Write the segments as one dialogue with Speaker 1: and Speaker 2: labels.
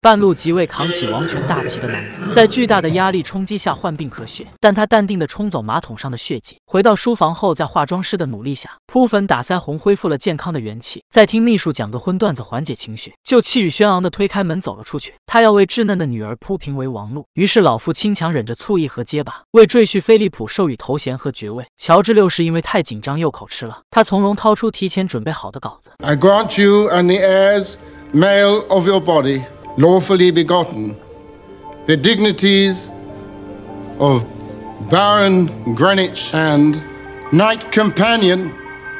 Speaker 1: 半路即位扛起王权大旗的男人，在巨大的压力冲击下患病咳血，但他淡定地冲走马桶上的血迹。回到书房后，在化妆师的努力下，铺粉打腮红，恢复了健康的元气。再听秘书讲个荤段子缓解情绪，就气宇轩昂地推开门走了出去。他要为稚嫩的女儿铺平为王路。于是老父亲强忍着醋意和结巴，为赘婿菲利普授予头衔和爵位。乔治六世因为太紧张又口吃了，他从容掏出提前准备好的稿子。I heirs grant your and male the you body. of lawfully begotten, the dignities of Baron Greenwich and Knight Companion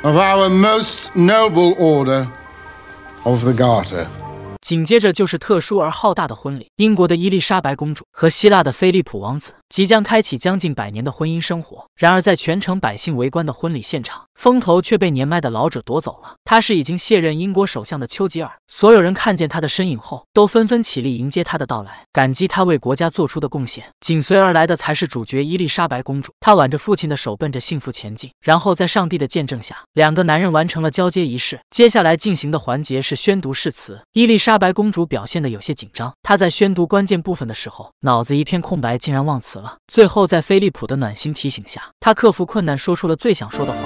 Speaker 1: of our most noble order of the Garter. 紧接着就是特殊而浩大的婚礼，英国的伊丽莎白公主和希腊的菲利普王子即将开启将近百年的婚姻生活。然而，在全城百姓围观的婚礼现场，风头却被年迈的老者夺走了。他是已经卸任英国首相的丘吉尔。所有人看见他的身影后，都纷纷起立迎接他的到来，感激他为国家做出的贡献。紧随而来的才是主角伊丽莎白公主，她挽着父亲的手奔着幸福前进。然后在上帝的见证下，两个男人完成了交接仪式。接下来进行的环节是宣读誓词，伊丽莎。白公主表现的有些紧张，她在宣读关键部分的时候，脑子一片空白，竟然忘词了。最后在菲利普的暖心提醒下，她克服困难，说出了最想说的话。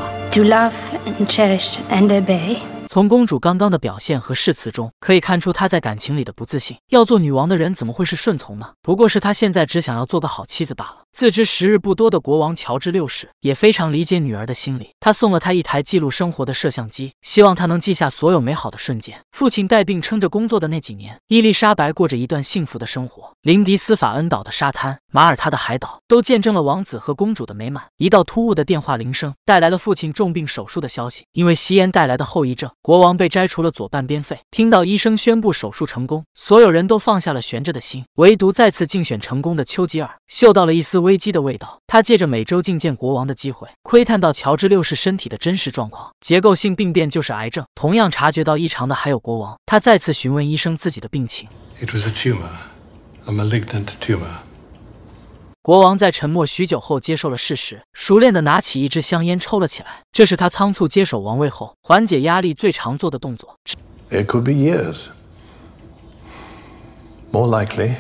Speaker 1: 从公主刚刚的表现和誓词中，可以看出她在感情里的不自信。要做女王的人怎么会是顺从呢？不过，是她现在只想要做个好妻子罢了。自知时日不多的国王乔治六世也非常理解女儿的心理，他送了她一台记录生活的摄像机，希望她能记下所有美好的瞬间。父亲带病撑着工作的那几年，伊丽莎白过着一段幸福的生活。林迪斯法恩岛的沙滩、马耳他的海岛，都见证了王子和公主的美满。一道突兀的电话铃声带来了父亲重病手术的消息。因为吸烟带来的后遗症，国王被摘除了左半边肺。听到医生宣布手术成功，所有人都放下了悬着的心，唯独再次竞选成功的丘吉尔嗅到了一丝。危机的味道。他借着每周觐见国王的机会，窥探到乔治六世身体的真实状况。结构性病变就是癌症。同样察觉到异常的还有国王。他再次询问医生自己的病情。It was a tumor, a malignant tumor. 国王在沉默许久后接受了事实，熟练的拿起一支香烟抽了起来。这是他仓促接手王位后缓解压力最常做的动作。It could be years. More likely,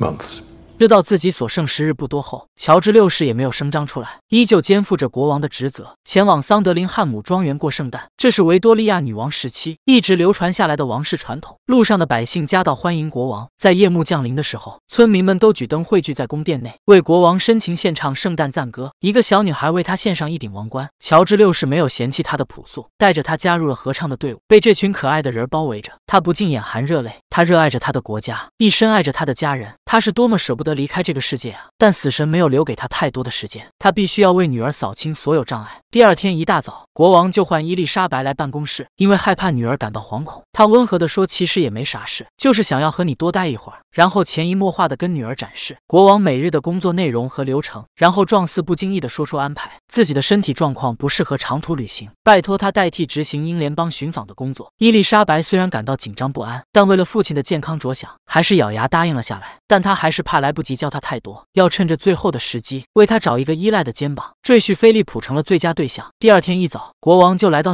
Speaker 1: months. 知道自己所剩时日不多后，乔治六世也没有声张出来，依旧肩负着国王的职责，前往桑德林汉姆庄园过圣诞。这是维多利亚女王时期一直流传下来的王室传统。路上的百姓夹道欢迎国王。在夜幕降临的时候，村民们都举灯汇聚在宫殿内，为国王深情献唱圣诞赞歌。一个小女孩为他献上一顶王冠，乔治六世没有嫌弃她的朴素，带着她加入了合唱的队伍。被这群可爱的人包围着，他不禁眼含热泪。他热爱着他的国家，亦深爱着他的家人。他是多么舍不得离开这个世界啊！但死神没有留给他太多的时间，他必须要为女儿扫清所有障碍。第二天一大早。国王就唤伊丽莎白来办公室，因为害怕女儿感到惶恐，他温和地说：“其实也没啥事，就是想要和你多待一会儿。”然后潜移默化地跟女儿展示国王每日的工作内容和流程，然后状似不经意地说出安排自己的身体状况不适合长途旅行，拜托他代替执行英联邦巡访的工作。伊丽莎白虽然感到紧张不安，但为了父亲的健康着想，还是咬牙答应了下来。但他还是怕来不及教他太多，要趁着最后的时机为他找一个依赖的肩膀。赘婿菲利普成了最佳对象。第二天一早。You understand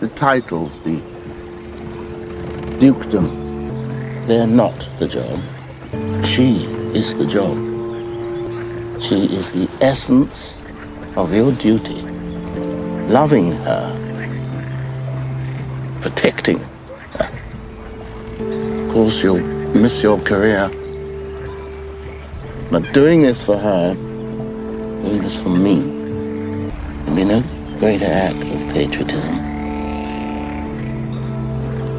Speaker 1: the titles, the dukedom? They're not the job. She is the job. She is the essence of your duty. Loving her, protecting her. Of course, you'll miss your career. But doing this for her, d o it n g h i s for me. I m e r be no greater act of patriotism.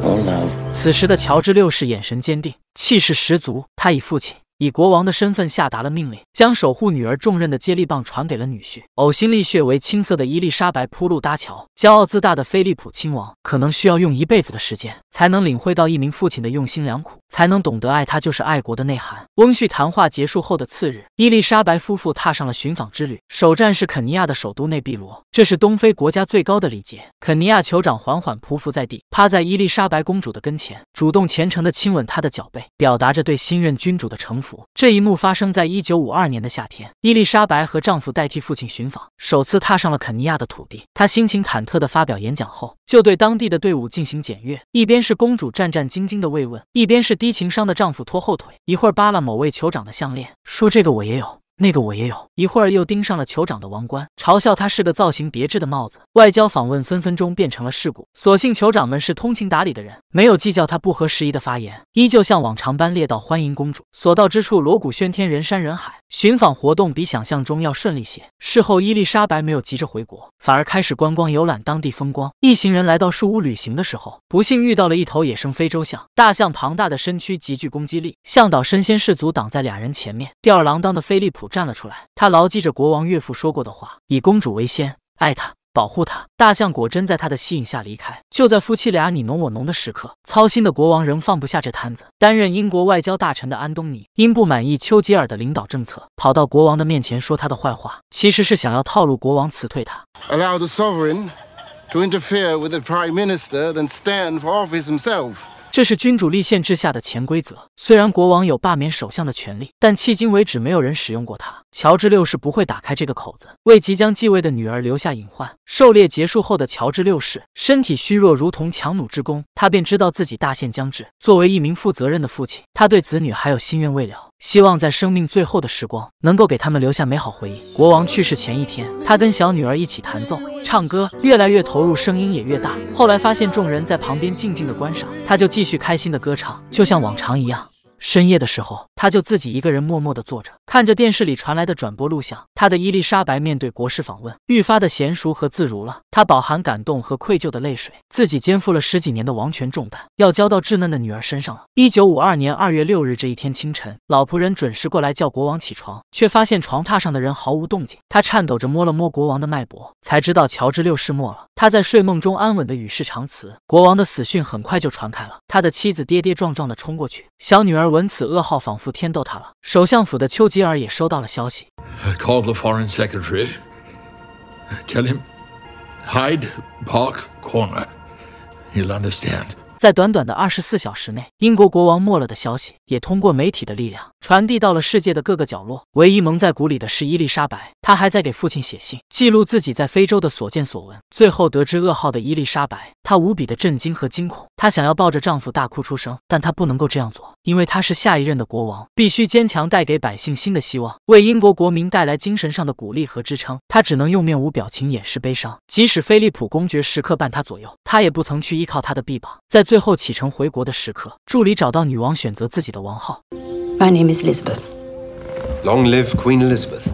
Speaker 1: All love. 此时的乔治六世眼神坚定，气势十足。他以父亲。以国王的身份下达了命令，将守护女儿重任的接力棒传给了女婿，呕心沥血为青涩的伊丽莎白铺路搭桥。骄傲自大的菲利普亲王，可能需要用一辈子的时间，才能领会到一名父亲的用心良苦，才能懂得爱，他就是爱国的内涵。翁婿谈话结束后的次日，伊丽莎白夫妇踏上了寻访之旅，首站是肯尼亚的首都内比罗，这是东非国家最高的礼节。肯尼亚酋长缓缓匍匐在地，趴在伊丽莎白公主的跟前，主动虔诚地亲吻她的脚背，表达着对新任君主的臣服。这一幕发生在一九五二年的夏天，伊丽莎白和丈夫代替父亲寻访，首次踏上了肯尼亚的土地。她心情忐忑地发表演讲后，就对当地的队伍进行检阅。一边是公主战战兢兢的慰问，一边是低情商的丈夫拖后腿。一会儿扒拉某位酋长的项链，说这个我也有。那个我也有一会儿又盯上了酋长的王冠，嘲笑他是个造型别致的帽子。外交访问分分钟变成了事故。所幸酋长们是通情达理的人，没有计较他不合时宜的发言，依旧像往常般列道欢迎公主，所到之处锣鼓喧天，人山人海。寻访活动比想象中要顺利些。事后，伊丽莎白没有急着回国，反而开始观光游览当地风光。一行人来到树屋旅行的时候，不幸遇到了一头野生非洲象。大象庞大的身躯极具攻击力，向导身先士卒挡在俩人前面。吊儿郎当的菲利普站了出来，他牢记着国王岳父说过的话：以公主为先，爱她。保护他。大象果真在他的吸引下离开。就在夫妻俩你侬我侬的时刻，操心的国王仍放不下这摊子。担任英国外交大臣的安东尼因不满意丘吉尔的领导政策，跑到国王的面前说他的坏话，其实是想要套路国王辞退他。Allow the sovereign to interfere with the prime minister, then stand for office himself. 这是君主立宪制下的潜规则。虽然国王有罢免首相的权利，但迄今为止没有人使用过它。乔治六世不会打开这个口子，为即将继位的女儿留下隐患。狩猎结束后的乔治六世身体虚弱，如同强弩之弓，他便知道自己大限将至。作为一名负责任的父亲，他对子女还有心愿未了，希望在生命最后的时光能够给他们留下美好回忆。国王去世前一天，他跟小女儿一起弹奏、唱歌，越来越投入，声音也越大。后来发现众人在旁边静静的观赏，他就继续开心的歌唱，就像往常一样。深夜的时候。他就自己一个人默默地坐着，看着电视里传来的转播录像。他的伊丽莎白面对国事访问，愈发的娴熟和自如了。他饱含感动和愧疚的泪水，自己肩负了十几年的王权重担，要交到稚嫩的女儿身上了。一九五二年二月六日这一天清晨，老仆人准时过来叫国王起床，却发现床榻上的人毫无动静。他颤抖着摸了摸国王的脉搏，才知道乔治六世没了。他在睡梦中安稳的与世长辞。国王的死讯很快就传开了，他的妻子跌跌撞撞的冲过去，小女儿闻此噩耗，仿佛。天都塌了。首相府的丘吉尔也收到了消息。Call the foreign secretary. Tell him Hyde Park Corner. He'll understand. 在短短的二十四小时内，英国国王没了的消息也通过媒体的力量传递到了世界的各个角落。唯一蒙在鼓里的，是伊丽莎白。她还在给父亲写信，记录自己在非洲的所见所闻。最后得知噩耗的伊丽莎白，她无比的震惊和惊恐。她想要抱着丈夫大哭出声，但她不能够这样做。因为他是下一任的国王，必须坚强，带给百姓新的希望，为英国国民带来精神上的鼓励和支撑。他只能用面无表情掩饰悲伤，即使菲利普公爵时刻伴他左右，他也不曾去依靠他的臂膀。在最后启程回国的时刻，助理找到女王，选择自己的王号。My name is Elizabeth. Long live Queen Elizabeth.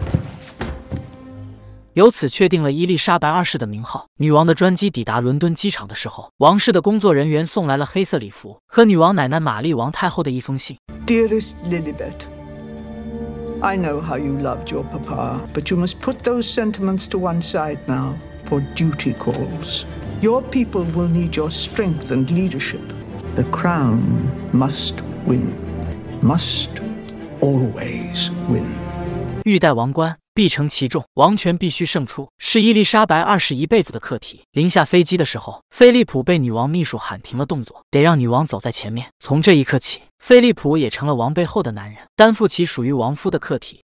Speaker 1: 由此确定了伊丽莎白二世的名号。女王的专机抵达伦敦机场的时候，王室的工作人员送来了黑色礼服和女王奶奶玛丽王太后的一封信。Dearest Lilybet, I know how you loved your papa, but you must put those sentiments to one side now, for duty calls. Your people will need your strength and leadership. The crown must win, must always win. 欲戴王冠。必承其重，王权必须胜出，是伊丽莎白二世一辈子的课题。临下飞机的时候，菲利普被女王秘书喊停了动作，得让女王走在前面。从这一刻起，菲利普也成了王背后的男人，担负起属于王夫的课题。